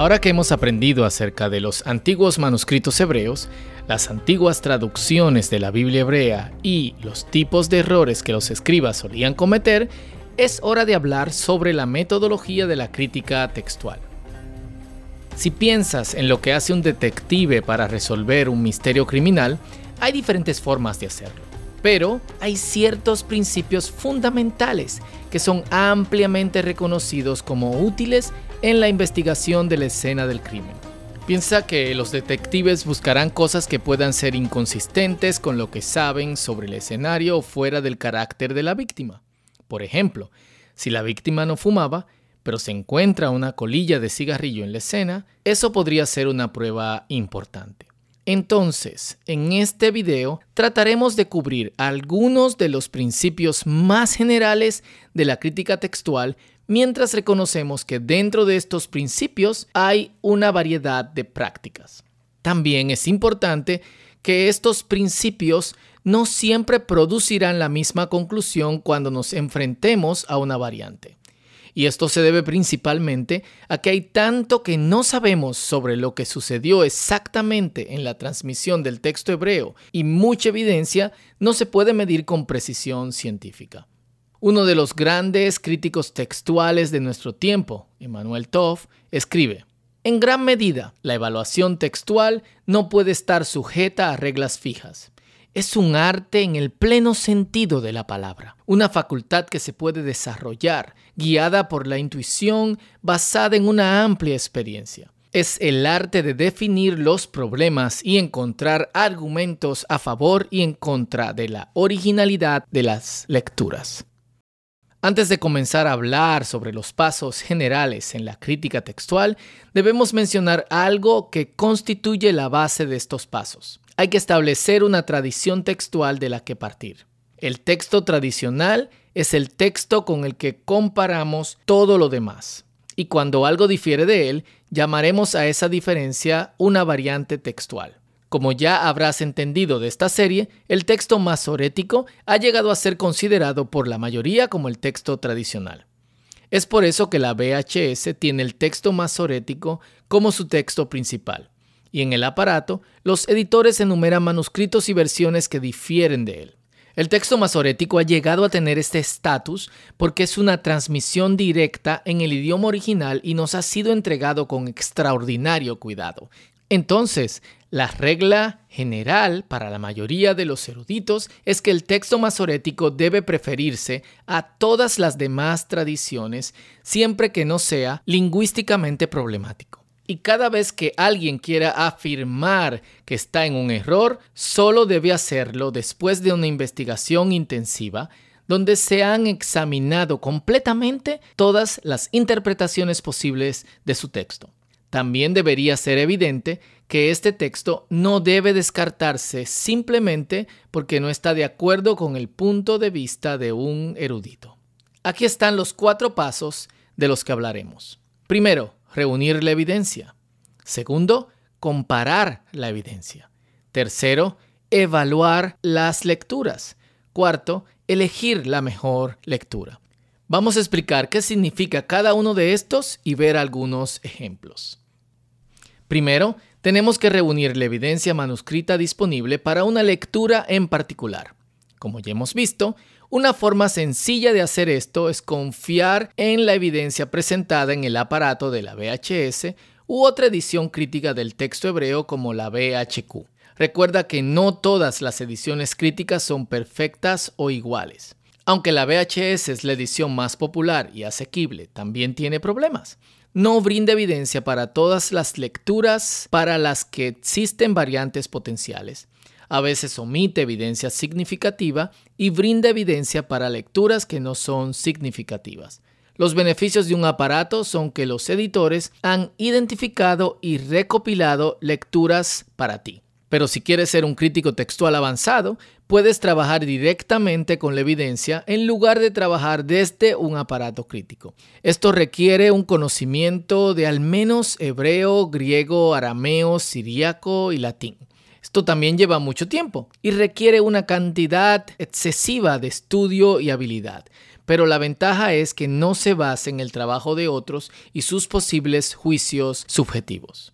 Ahora que hemos aprendido acerca de los antiguos manuscritos hebreos, las antiguas traducciones de la Biblia hebrea y los tipos de errores que los escribas solían cometer, es hora de hablar sobre la metodología de la crítica textual. Si piensas en lo que hace un detective para resolver un misterio criminal, hay diferentes formas de hacerlo, pero hay ciertos principios fundamentales que son ampliamente reconocidos como útiles en la investigación de la escena del crimen. Piensa que los detectives buscarán cosas que puedan ser inconsistentes con lo que saben sobre el escenario o fuera del carácter de la víctima. Por ejemplo, si la víctima no fumaba, pero se encuentra una colilla de cigarrillo en la escena, eso podría ser una prueba importante. Entonces, en este video trataremos de cubrir algunos de los principios más generales de la crítica textual mientras reconocemos que dentro de estos principios hay una variedad de prácticas. También es importante que estos principios no siempre producirán la misma conclusión cuando nos enfrentemos a una variante. Y esto se debe principalmente a que hay tanto que no sabemos sobre lo que sucedió exactamente en la transmisión del texto hebreo y mucha evidencia no se puede medir con precisión científica. Uno de los grandes críticos textuales de nuestro tiempo, Emanuel Toff, escribe, En gran medida, la evaluación textual no puede estar sujeta a reglas fijas. Es un arte en el pleno sentido de la palabra, una facultad que se puede desarrollar, guiada por la intuición, basada en una amplia experiencia. Es el arte de definir los problemas y encontrar argumentos a favor y en contra de la originalidad de las lecturas. Antes de comenzar a hablar sobre los pasos generales en la crítica textual, debemos mencionar algo que constituye la base de estos pasos. Hay que establecer una tradición textual de la que partir. El texto tradicional es el texto con el que comparamos todo lo demás. Y cuando algo difiere de él, llamaremos a esa diferencia una variante textual. Como ya habrás entendido de esta serie, el texto masorético ha llegado a ser considerado por la mayoría como el texto tradicional. Es por eso que la VHS tiene el texto masorético como su texto principal, y en el aparato los editores enumeran manuscritos y versiones que difieren de él. El texto masorético ha llegado a tener este estatus porque es una transmisión directa en el idioma original y nos ha sido entregado con extraordinario cuidado, entonces, la regla general para la mayoría de los eruditos es que el texto masorético debe preferirse a todas las demás tradiciones siempre que no sea lingüísticamente problemático. Y cada vez que alguien quiera afirmar que está en un error, solo debe hacerlo después de una investigación intensiva donde se han examinado completamente todas las interpretaciones posibles de su texto. También debería ser evidente que este texto no debe descartarse simplemente porque no está de acuerdo con el punto de vista de un erudito. Aquí están los cuatro pasos de los que hablaremos. Primero, reunir la evidencia. Segundo, comparar la evidencia. Tercero, evaluar las lecturas. Cuarto, elegir la mejor lectura. Vamos a explicar qué significa cada uno de estos y ver algunos ejemplos. Primero, tenemos que reunir la evidencia manuscrita disponible para una lectura en particular. Como ya hemos visto, una forma sencilla de hacer esto es confiar en la evidencia presentada en el aparato de la VHS u otra edición crítica del texto hebreo como la VHQ. Recuerda que no todas las ediciones críticas son perfectas o iguales. Aunque la VHS es la edición más popular y asequible, también tiene problemas no brinda evidencia para todas las lecturas para las que existen variantes potenciales. A veces omite evidencia significativa y brinda evidencia para lecturas que no son significativas. Los beneficios de un aparato son que los editores han identificado y recopilado lecturas para ti. Pero si quieres ser un crítico textual avanzado, puedes trabajar directamente con la evidencia en lugar de trabajar desde un aparato crítico. Esto requiere un conocimiento de al menos hebreo, griego, arameo, siríaco y latín. Esto también lleva mucho tiempo y requiere una cantidad excesiva de estudio y habilidad, pero la ventaja es que no se basa en el trabajo de otros y sus posibles juicios subjetivos.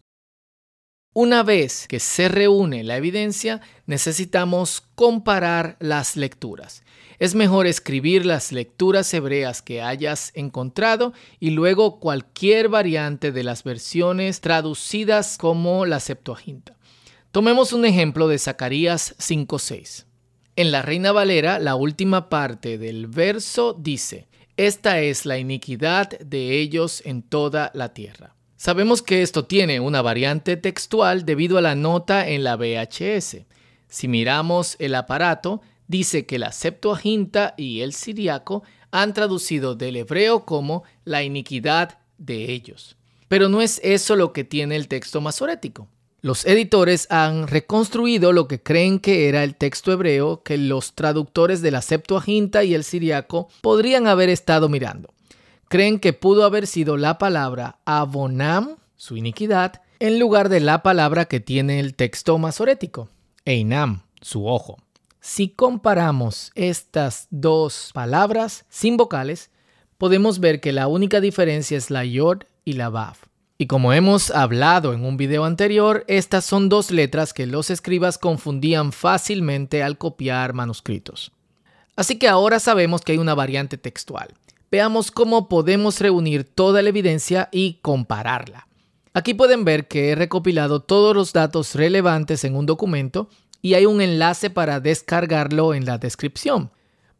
Una vez que se reúne la evidencia, necesitamos comparar las lecturas. Es mejor escribir las lecturas hebreas que hayas encontrado y luego cualquier variante de las versiones traducidas como la Septuaginta. Tomemos un ejemplo de Zacarías 5.6. En la Reina Valera, la última parte del verso dice, Esta es la iniquidad de ellos en toda la tierra. Sabemos que esto tiene una variante textual debido a la nota en la VHS. Si miramos el aparato, dice que la Septuaginta y el Siriaco han traducido del hebreo como la iniquidad de ellos. Pero no es eso lo que tiene el texto masorético. Los editores han reconstruido lo que creen que era el texto hebreo que los traductores de la Septuaginta y el Siriaco podrían haber estado mirando creen que pudo haber sido la palabra abonam, su iniquidad, en lugar de la palabra que tiene el texto masorético, einam, su ojo. Si comparamos estas dos palabras sin vocales, podemos ver que la única diferencia es la yod y la vav. Y como hemos hablado en un video anterior, estas son dos letras que los escribas confundían fácilmente al copiar manuscritos. Así que ahora sabemos que hay una variante textual veamos cómo podemos reunir toda la evidencia y compararla. Aquí pueden ver que he recopilado todos los datos relevantes en un documento y hay un enlace para descargarlo en la descripción.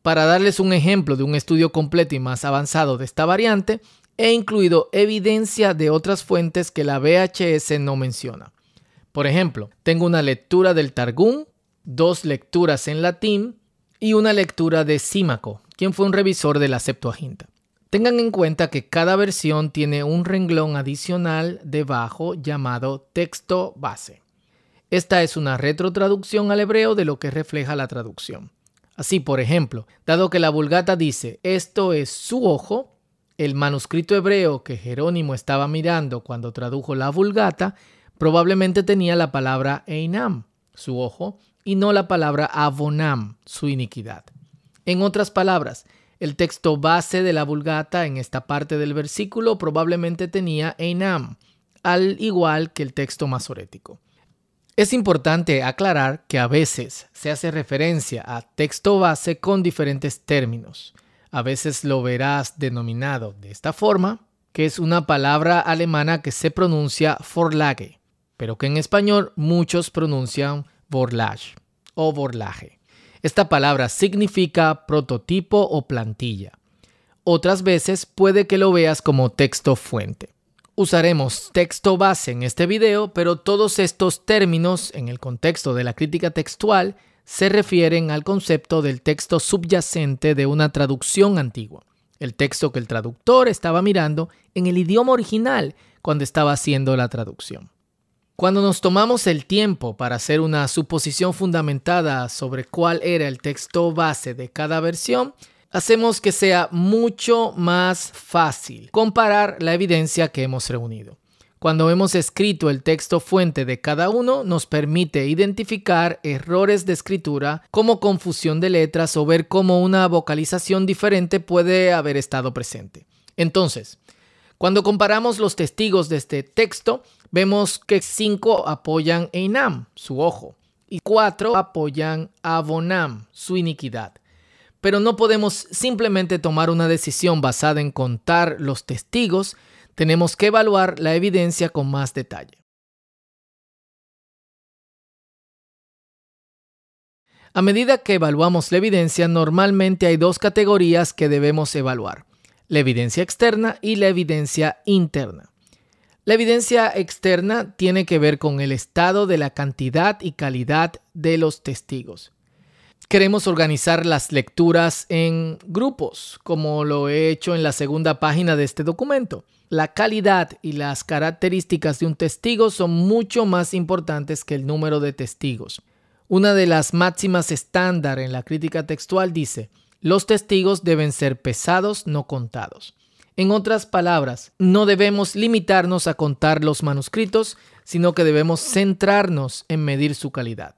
Para darles un ejemplo de un estudio completo y más avanzado de esta variante, he incluido evidencia de otras fuentes que la VHS no menciona. Por ejemplo, tengo una lectura del Targum, dos lecturas en latín y una lectura de Símaco quien fue un revisor de la Septuaginta. Tengan en cuenta que cada versión tiene un renglón adicional debajo llamado texto base. Esta es una retrotraducción al hebreo de lo que refleja la traducción. Así, por ejemplo, dado que la Vulgata dice, esto es su ojo, el manuscrito hebreo que Jerónimo estaba mirando cuando tradujo la Vulgata probablemente tenía la palabra Einam, su ojo, y no la palabra Avonam, su iniquidad. En otras palabras, el texto base de la Vulgata en esta parte del versículo probablemente tenía Einam, al igual que el texto masorético. Es importante aclarar que a veces se hace referencia a texto base con diferentes términos. A veces lo verás denominado de esta forma, que es una palabra alemana que se pronuncia forlage, pero que en español muchos pronuncian Vorlage o Vorlage. Esta palabra significa prototipo o plantilla. Otras veces puede que lo veas como texto fuente. Usaremos texto base en este video, pero todos estos términos en el contexto de la crítica textual se refieren al concepto del texto subyacente de una traducción antigua, el texto que el traductor estaba mirando en el idioma original cuando estaba haciendo la traducción. Cuando nos tomamos el tiempo para hacer una suposición fundamentada sobre cuál era el texto base de cada versión, hacemos que sea mucho más fácil comparar la evidencia que hemos reunido. Cuando hemos escrito el texto fuente de cada uno, nos permite identificar errores de escritura como confusión de letras o ver cómo una vocalización diferente puede haber estado presente. Entonces, cuando comparamos los testigos de este texto, vemos que cinco apoyan a su ojo, y cuatro apoyan a Bonam, su iniquidad. Pero no podemos simplemente tomar una decisión basada en contar los testigos, tenemos que evaluar la evidencia con más detalle. A medida que evaluamos la evidencia, normalmente hay dos categorías que debemos evaluar, la evidencia externa y la evidencia interna. La evidencia externa tiene que ver con el estado de la cantidad y calidad de los testigos. Queremos organizar las lecturas en grupos, como lo he hecho en la segunda página de este documento. La calidad y las características de un testigo son mucho más importantes que el número de testigos. Una de las máximas estándar en la crítica textual dice, los testigos deben ser pesados, no contados. En otras palabras, no debemos limitarnos a contar los manuscritos, sino que debemos centrarnos en medir su calidad.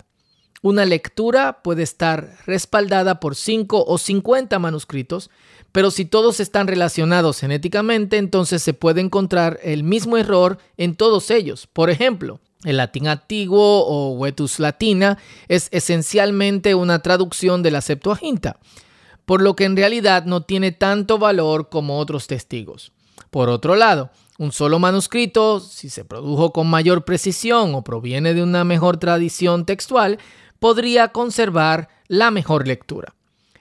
Una lectura puede estar respaldada por 5 o 50 manuscritos, pero si todos están relacionados genéticamente, entonces se puede encontrar el mismo error en todos ellos. Por ejemplo, el latín antiguo o Vetus latina es esencialmente una traducción de la Septuaginta por lo que en realidad no tiene tanto valor como otros testigos. Por otro lado, un solo manuscrito, si se produjo con mayor precisión o proviene de una mejor tradición textual, podría conservar la mejor lectura.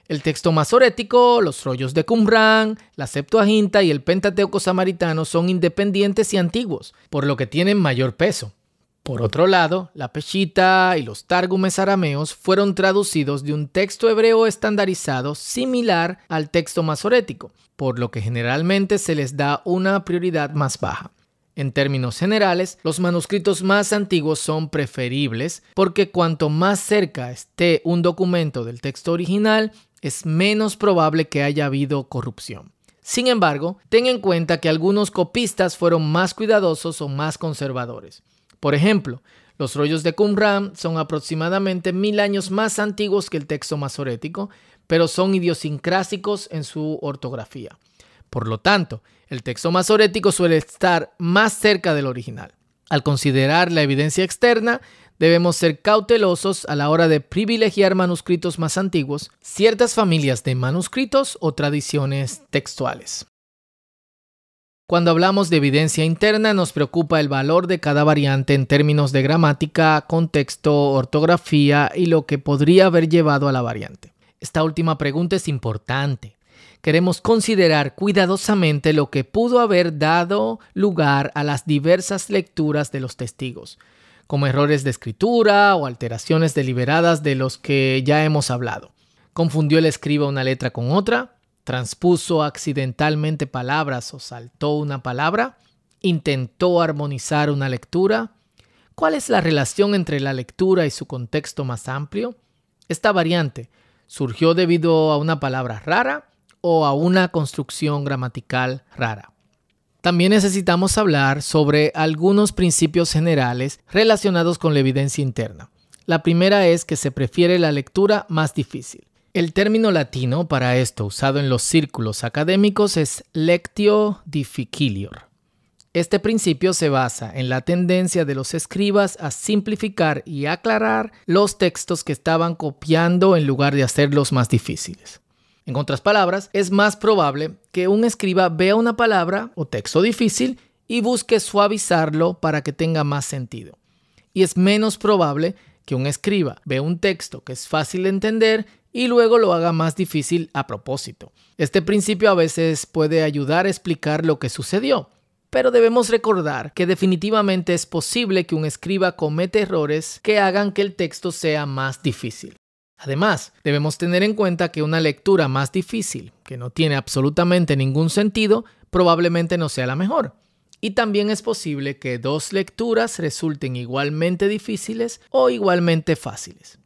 El texto masorético, los rollos de Qumran, la Septuaginta y el Pentateuco samaritano son independientes y antiguos, por lo que tienen mayor peso. Por otro lado, la Peshita y los tárgumes arameos fueron traducidos de un texto hebreo estandarizado similar al texto masorético, por lo que generalmente se les da una prioridad más baja. En términos generales, los manuscritos más antiguos son preferibles porque cuanto más cerca esté un documento del texto original, es menos probable que haya habido corrupción. Sin embargo, ten en cuenta que algunos copistas fueron más cuidadosos o más conservadores. Por ejemplo, los rollos de Qumran son aproximadamente mil años más antiguos que el texto masorético, pero son idiosincrásicos en su ortografía. Por lo tanto, el texto masorético suele estar más cerca del original. Al considerar la evidencia externa, debemos ser cautelosos a la hora de privilegiar manuscritos más antiguos, ciertas familias de manuscritos o tradiciones textuales. Cuando hablamos de evidencia interna nos preocupa el valor de cada variante en términos de gramática, contexto, ortografía y lo que podría haber llevado a la variante. Esta última pregunta es importante. Queremos considerar cuidadosamente lo que pudo haber dado lugar a las diversas lecturas de los testigos, como errores de escritura o alteraciones deliberadas de los que ya hemos hablado. ¿Confundió el escriba una letra con otra? transpuso accidentalmente palabras o saltó una palabra, intentó armonizar una lectura. ¿Cuál es la relación entre la lectura y su contexto más amplio? Esta variante surgió debido a una palabra rara o a una construcción gramatical rara. También necesitamos hablar sobre algunos principios generales relacionados con la evidencia interna. La primera es que se prefiere la lectura más difícil. El término latino para esto usado en los círculos académicos es lectio difficilior. Este principio se basa en la tendencia de los escribas a simplificar y aclarar los textos que estaban copiando en lugar de hacerlos más difíciles. En otras palabras, es más probable que un escriba vea una palabra o texto difícil y busque suavizarlo para que tenga más sentido. Y es menos probable que un escriba vea un texto que es fácil de entender y luego lo haga más difícil a propósito. Este principio a veces puede ayudar a explicar lo que sucedió, pero debemos recordar que definitivamente es posible que un escriba cometa errores que hagan que el texto sea más difícil. Además, debemos tener en cuenta que una lectura más difícil, que no tiene absolutamente ningún sentido, probablemente no sea la mejor. Y también es posible que dos lecturas resulten igualmente difíciles o igualmente fáciles.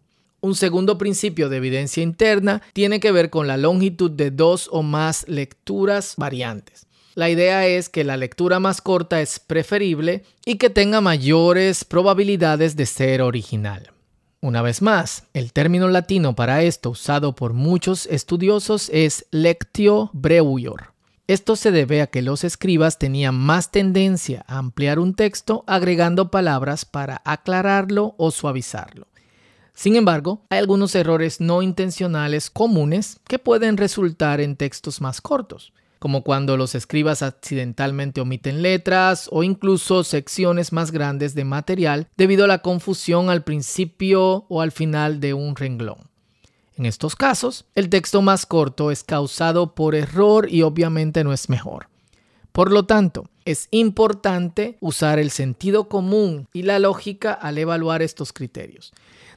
Un segundo principio de evidencia interna tiene que ver con la longitud de dos o más lecturas variantes. La idea es que la lectura más corta es preferible y que tenga mayores probabilidades de ser original. Una vez más, el término latino para esto usado por muchos estudiosos es lectio breuior. Esto se debe a que los escribas tenían más tendencia a ampliar un texto agregando palabras para aclararlo o suavizarlo. Sin embargo, hay algunos errores no intencionales comunes que pueden resultar en textos más cortos, como cuando los escribas accidentalmente omiten letras o incluso secciones más grandes de material debido a la confusión al principio o al final de un renglón. En estos casos, el texto más corto es causado por error y obviamente no es mejor. Por lo tanto, es importante usar el sentido común y la lógica al evaluar estos criterios.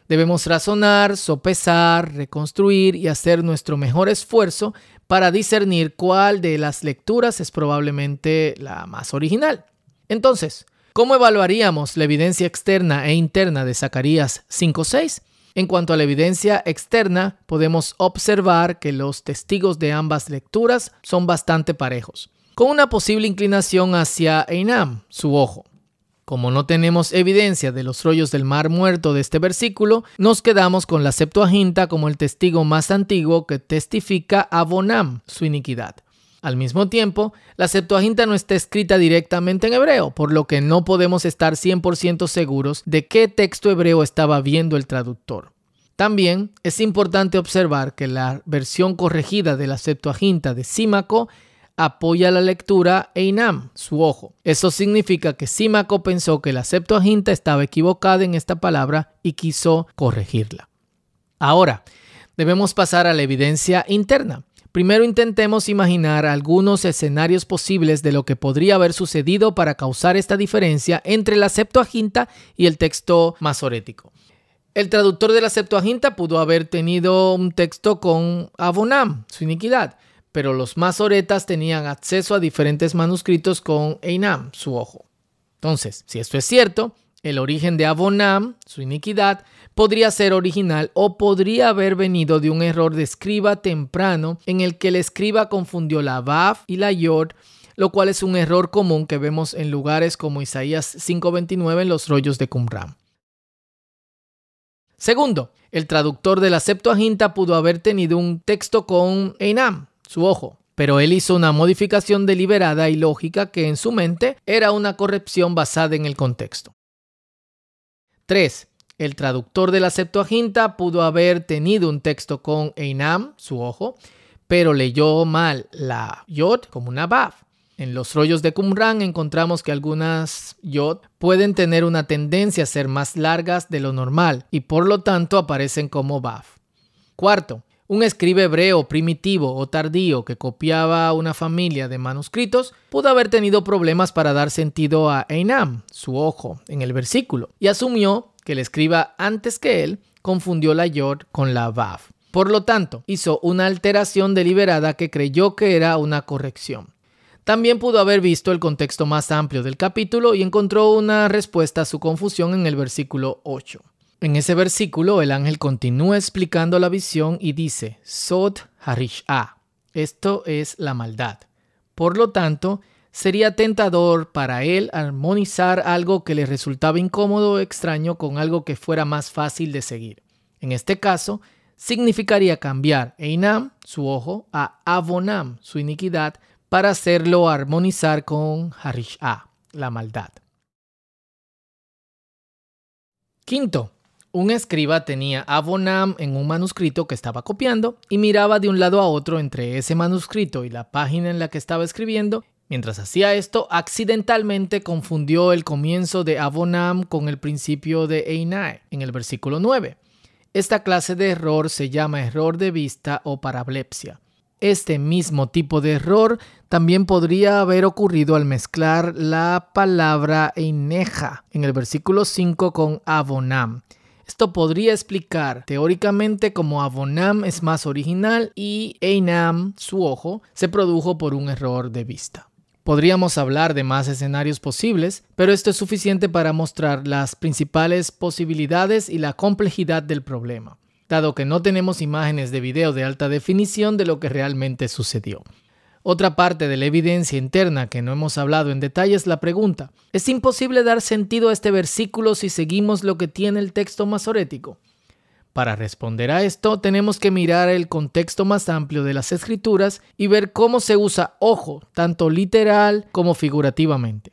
Debemos razonar, sopesar, reconstruir y hacer nuestro mejor esfuerzo para discernir cuál de las lecturas es probablemente la más original. Entonces, ¿cómo evaluaríamos la evidencia externa e interna de Zacarías 5.6? En cuanto a la evidencia externa, podemos observar que los testigos de ambas lecturas son bastante parejos con una posible inclinación hacia Einam, su ojo. Como no tenemos evidencia de los rollos del mar muerto de este versículo, nos quedamos con la Septuaginta como el testigo más antiguo que testifica a Bonam su iniquidad. Al mismo tiempo, la Septuaginta no está escrita directamente en hebreo, por lo que no podemos estar 100% seguros de qué texto hebreo estaba viendo el traductor. También es importante observar que la versión corregida de la Septuaginta de Símaco apoya la lectura e inam su ojo. Eso significa que Simaco pensó que la Septuaginta estaba equivocada en esta palabra y quiso corregirla. Ahora, debemos pasar a la evidencia interna. Primero intentemos imaginar algunos escenarios posibles de lo que podría haber sucedido para causar esta diferencia entre la Septuaginta y el texto masorético. El traductor de la Septuaginta pudo haber tenido un texto con Avonam, su iniquidad, pero los mazoretas tenían acceso a diferentes manuscritos con Einam, su ojo. Entonces, si esto es cierto, el origen de Abonam, su iniquidad, podría ser original o podría haber venido de un error de escriba temprano en el que el escriba confundió la Baf y la Yod, lo cual es un error común que vemos en lugares como Isaías 5:29 en los rollos de Qumran. Segundo, el traductor de la Septuaginta pudo haber tenido un texto con Einam, su ojo. Pero él hizo una modificación deliberada y lógica que en su mente era una corrección basada en el contexto. 3. El traductor de la Septuaginta pudo haber tenido un texto con Einam, su ojo, pero leyó mal la Yod como una baf En los rollos de Qumran encontramos que algunas Yod pueden tener una tendencia a ser más largas de lo normal y por lo tanto aparecen como baf Cuarto, un escribe hebreo primitivo o tardío que copiaba una familia de manuscritos pudo haber tenido problemas para dar sentido a Einam, su ojo, en el versículo, y asumió que el escriba antes que él confundió la Yod con la Vav. Por lo tanto, hizo una alteración deliberada que creyó que era una corrección. También pudo haber visto el contexto más amplio del capítulo y encontró una respuesta a su confusión en el versículo 8. En ese versículo, el ángel continúa explicando la visión y dice: Sot Harish'a. Esto es la maldad. Por lo tanto, sería tentador para él armonizar algo que le resultaba incómodo o extraño con algo que fuera más fácil de seguir. En este caso, significaría cambiar Einam, su ojo, a Avonam, su iniquidad, para hacerlo armonizar con Harishah, la maldad. Quinto, un escriba tenía Abonam en un manuscrito que estaba copiando y miraba de un lado a otro entre ese manuscrito y la página en la que estaba escribiendo. Mientras hacía esto, accidentalmente confundió el comienzo de Abonam con el principio de Einae en el versículo 9. Esta clase de error se llama error de vista o parablepsia. Este mismo tipo de error también podría haber ocurrido al mezclar la palabra eineja en el versículo 5 con Abonam esto podría explicar teóricamente cómo Avonam es más original y Einam, su ojo, se produjo por un error de vista. Podríamos hablar de más escenarios posibles, pero esto es suficiente para mostrar las principales posibilidades y la complejidad del problema, dado que no tenemos imágenes de video de alta definición de lo que realmente sucedió. Otra parte de la evidencia interna que no hemos hablado en detalle es la pregunta, ¿es imposible dar sentido a este versículo si seguimos lo que tiene el texto masorético? Para responder a esto tenemos que mirar el contexto más amplio de las escrituras y ver cómo se usa ojo, tanto literal como figurativamente.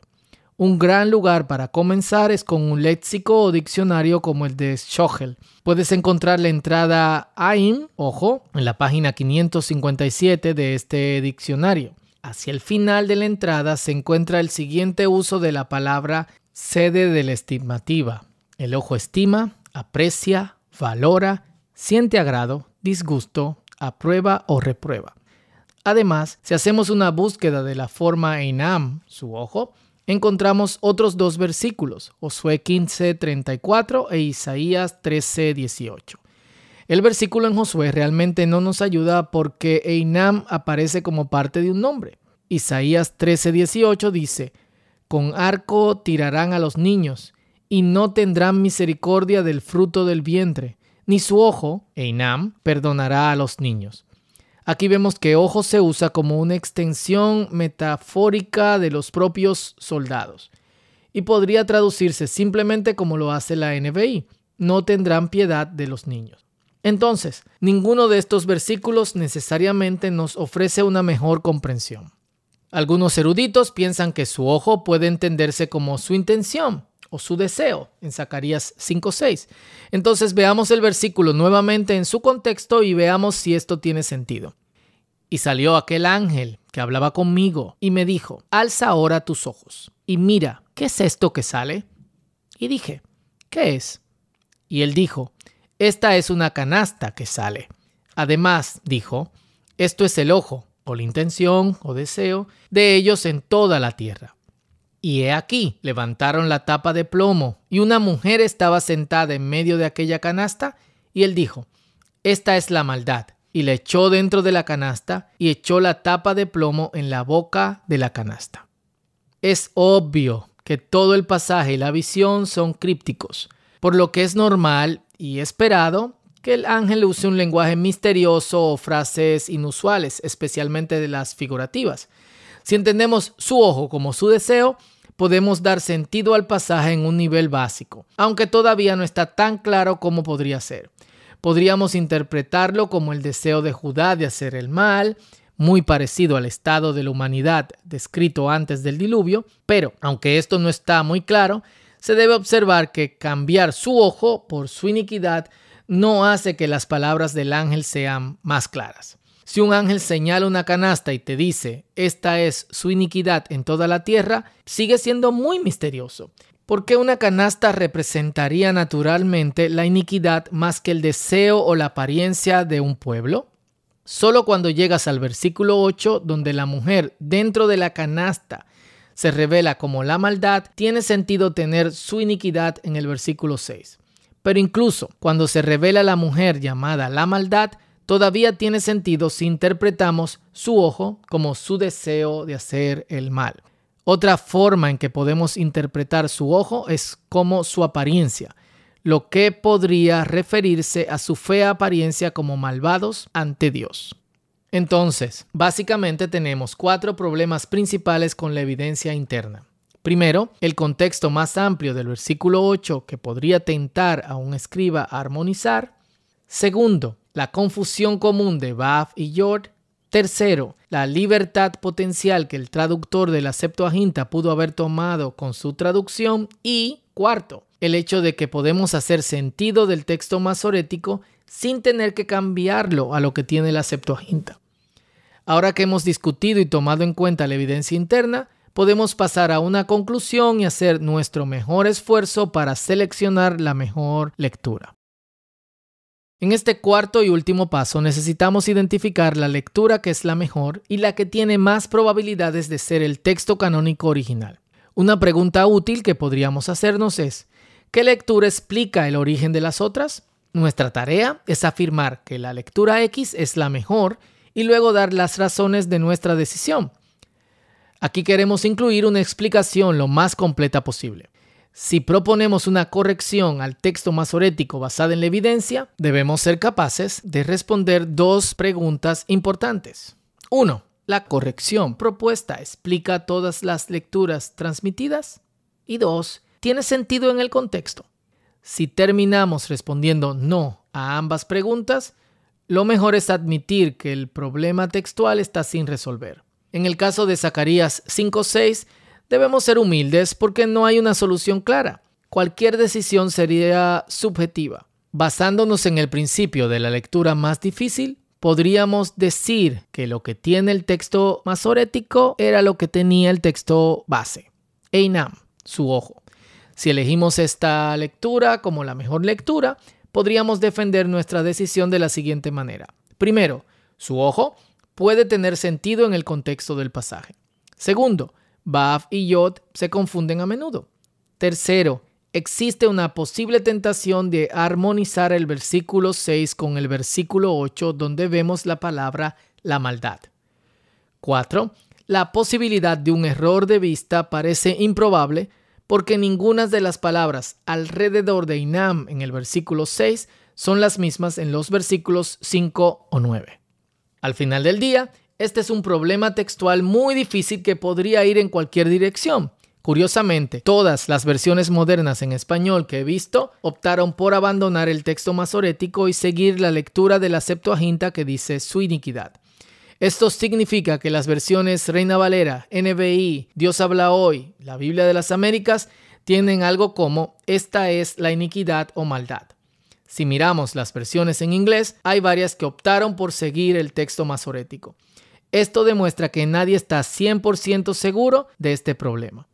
Un gran lugar para comenzar es con un léxico o diccionario como el de Schochel. Puedes encontrar la entrada AIM, ojo, en la página 557 de este diccionario. Hacia el final de la entrada se encuentra el siguiente uso de la palabra sede de la estimativa. El ojo estima, aprecia, valora, siente agrado, disgusto, aprueba o reprueba. Además, si hacemos una búsqueda de la forma einam, su ojo, encontramos otros dos versículos, Josué 15:34 e Isaías 13:18. El versículo en Josué realmente no nos ayuda porque Einam aparece como parte de un nombre. Isaías 13:18 dice, con arco tirarán a los niños, y no tendrán misericordia del fruto del vientre, ni su ojo, Einam, perdonará a los niños. Aquí vemos que ojo se usa como una extensión metafórica de los propios soldados y podría traducirse simplemente como lo hace la NBI. No tendrán piedad de los niños. Entonces, ninguno de estos versículos necesariamente nos ofrece una mejor comprensión. Algunos eruditos piensan que su ojo puede entenderse como su intención, o su deseo en Zacarías 5.6. Entonces veamos el versículo nuevamente en su contexto y veamos si esto tiene sentido. Y salió aquel ángel que hablaba conmigo y me dijo, alza ahora tus ojos y mira, ¿qué es esto que sale? Y dije, ¿qué es? Y él dijo, esta es una canasta que sale. Además, dijo, esto es el ojo, o la intención, o deseo, de ellos en toda la tierra. Y he aquí, levantaron la tapa de plomo, y una mujer estaba sentada en medio de aquella canasta, y él dijo, Esta es la maldad. Y le echó dentro de la canasta, y echó la tapa de plomo en la boca de la canasta. Es obvio que todo el pasaje y la visión son crípticos, por lo que es normal y esperado que el ángel use un lenguaje misterioso o frases inusuales, especialmente de las figurativas. Si entendemos su ojo como su deseo, podemos dar sentido al pasaje en un nivel básico, aunque todavía no está tan claro cómo podría ser. Podríamos interpretarlo como el deseo de Judá de hacer el mal, muy parecido al estado de la humanidad descrito antes del diluvio, pero aunque esto no está muy claro, se debe observar que cambiar su ojo por su iniquidad no hace que las palabras del ángel sean más claras. Si un ángel señala una canasta y te dice, esta es su iniquidad en toda la tierra, sigue siendo muy misterioso. ¿Por qué una canasta representaría naturalmente la iniquidad más que el deseo o la apariencia de un pueblo? Solo cuando llegas al versículo 8, donde la mujer dentro de la canasta se revela como la maldad, tiene sentido tener su iniquidad en el versículo 6. Pero incluso cuando se revela la mujer llamada la maldad, todavía tiene sentido si interpretamos su ojo como su deseo de hacer el mal. Otra forma en que podemos interpretar su ojo es como su apariencia, lo que podría referirse a su fea apariencia como malvados ante Dios. Entonces, básicamente tenemos cuatro problemas principales con la evidencia interna. Primero, el contexto más amplio del versículo 8 que podría tentar a un escriba a armonizar. Segundo, la confusión común de Baf y Jord, Tercero, la libertad potencial que el traductor de la Septuaginta pudo haber tomado con su traducción. Y cuarto, el hecho de que podemos hacer sentido del texto masorético sin tener que cambiarlo a lo que tiene la Septuaginta. Ahora que hemos discutido y tomado en cuenta la evidencia interna, podemos pasar a una conclusión y hacer nuestro mejor esfuerzo para seleccionar la mejor lectura. En este cuarto y último paso necesitamos identificar la lectura que es la mejor y la que tiene más probabilidades de ser el texto canónico original. Una pregunta útil que podríamos hacernos es, ¿qué lectura explica el origen de las otras? Nuestra tarea es afirmar que la lectura X es la mejor y luego dar las razones de nuestra decisión. Aquí queremos incluir una explicación lo más completa posible. Si proponemos una corrección al texto masorético basada en la evidencia, debemos ser capaces de responder dos preguntas importantes. 1. ¿La corrección propuesta explica todas las lecturas transmitidas? Y 2. ¿Tiene sentido en el contexto? Si terminamos respondiendo no a ambas preguntas, lo mejor es admitir que el problema textual está sin resolver. En el caso de Zacarías 5.6, Debemos ser humildes porque no hay una solución clara. Cualquier decisión sería subjetiva. Basándonos en el principio de la lectura más difícil, podríamos decir que lo que tiene el texto masorético era lo que tenía el texto base, Einam, su ojo. Si elegimos esta lectura como la mejor lectura, podríamos defender nuestra decisión de la siguiente manera. Primero, su ojo puede tener sentido en el contexto del pasaje. Segundo, Baf y Yod se confunden a menudo. Tercero, existe una posible tentación de armonizar el versículo 6 con el versículo 8 donde vemos la palabra la maldad. Cuatro, La posibilidad de un error de vista parece improbable porque ninguna de las palabras alrededor de Inam en el versículo 6 son las mismas en los versículos 5 o 9. Al final del día, este es un problema textual muy difícil que podría ir en cualquier dirección. Curiosamente, todas las versiones modernas en español que he visto optaron por abandonar el texto masorético y seguir la lectura de la Septuaginta que dice su iniquidad. Esto significa que las versiones Reina Valera, NBI, Dios habla hoy, la Biblia de las Américas tienen algo como esta es la iniquidad o maldad. Si miramos las versiones en inglés, hay varias que optaron por seguir el texto masorético. Esto demuestra que nadie está 100% seguro de este problema.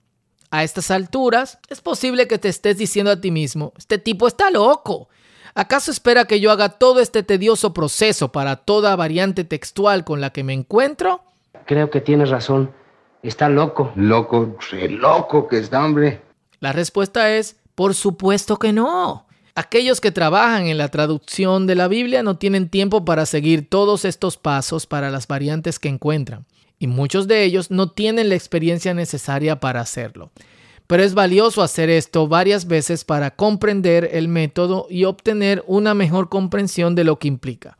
A estas alturas, es posible que te estés diciendo a ti mismo, este tipo está loco. ¿Acaso espera que yo haga todo este tedioso proceso para toda variante textual con la que me encuentro? Creo que tienes razón. Está loco. Loco, loco que está, hombre. La respuesta es, por supuesto que no. Aquellos que trabajan en la traducción de la Biblia no tienen tiempo para seguir todos estos pasos para las variantes que encuentran, y muchos de ellos no tienen la experiencia necesaria para hacerlo. Pero es valioso hacer esto varias veces para comprender el método y obtener una mejor comprensión de lo que implica.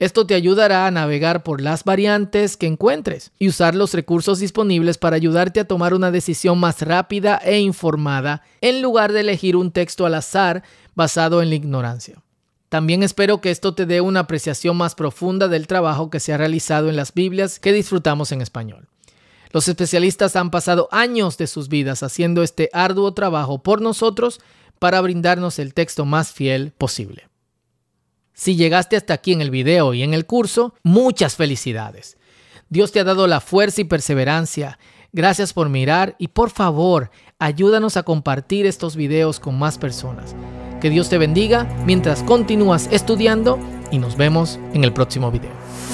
Esto te ayudará a navegar por las variantes que encuentres y usar los recursos disponibles para ayudarte a tomar una decisión más rápida e informada en lugar de elegir un texto al azar basado en la ignorancia. También espero que esto te dé una apreciación más profunda del trabajo que se ha realizado en las Biblias que disfrutamos en español. Los especialistas han pasado años de sus vidas haciendo este arduo trabajo por nosotros para brindarnos el texto más fiel posible. Si llegaste hasta aquí en el video y en el curso, muchas felicidades. Dios te ha dado la fuerza y perseverancia. Gracias por mirar y por favor, ayúdanos a compartir estos videos con más personas que Dios te bendiga mientras continúas estudiando y nos vemos en el próximo video.